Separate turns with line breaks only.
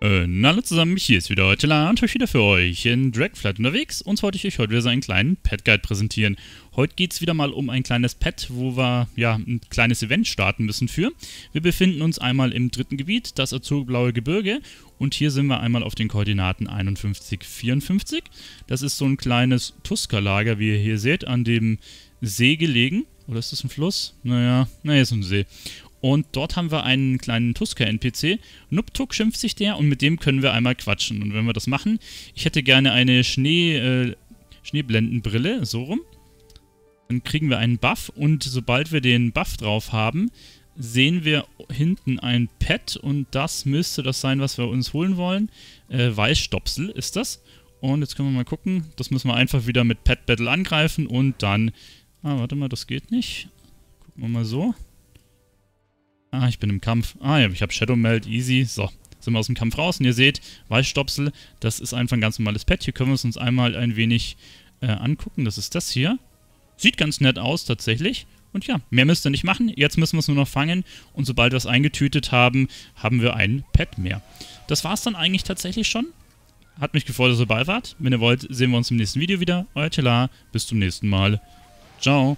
Äh, hallo zusammen, hier ist wieder heute und ich wieder für euch in Dragflight unterwegs und zwar wollte ich euch heute wieder so einen kleinen Pet Guide präsentieren. Heute geht es wieder mal um ein kleines Pet, wo wir ja ein kleines Event starten müssen für. Wir befinden uns einmal im dritten Gebiet, das Azurblaue Gebirge und hier sind wir einmal auf den Koordinaten 51, 54. Das ist so ein kleines Tusker-Lager, wie ihr hier seht, an dem See gelegen. Oder ist das ein Fluss? Naja, naja, ist ein See. Und dort haben wir einen kleinen Tusker-NPC. Nuptuk schimpft sich der und mit dem können wir einmal quatschen. Und wenn wir das machen, ich hätte gerne eine Schnee, äh, Schneeblendenbrille, so rum. Dann kriegen wir einen Buff und sobald wir den Buff drauf haben, sehen wir hinten ein Pet und das müsste das sein, was wir uns holen wollen. Äh, Weißstopsel ist das. Und jetzt können wir mal gucken. Das müssen wir einfach wieder mit Pet Battle angreifen und dann... Ah, warte mal, das geht nicht. Gucken wir mal so. Ah, ich bin im Kampf. Ah ja, ich habe Shadow Melt, easy. So, sind wir aus dem Kampf raus. Und ihr seht, Weißstopsel, das ist einfach ein ganz normales Pad. Hier können wir es uns einmal ein wenig äh, angucken. Das ist das hier. Sieht ganz nett aus tatsächlich. Und ja, mehr müsst ihr nicht machen. Jetzt müssen wir es nur noch fangen. Und sobald wir es eingetütet haben, haben wir ein Pad mehr. Das war es dann eigentlich tatsächlich schon. Hat mich gefreut, dass ihr dabei wart. Wenn ihr wollt, sehen wir uns im nächsten Video wieder. Euer Tela. Bis zum nächsten Mal. Ciao.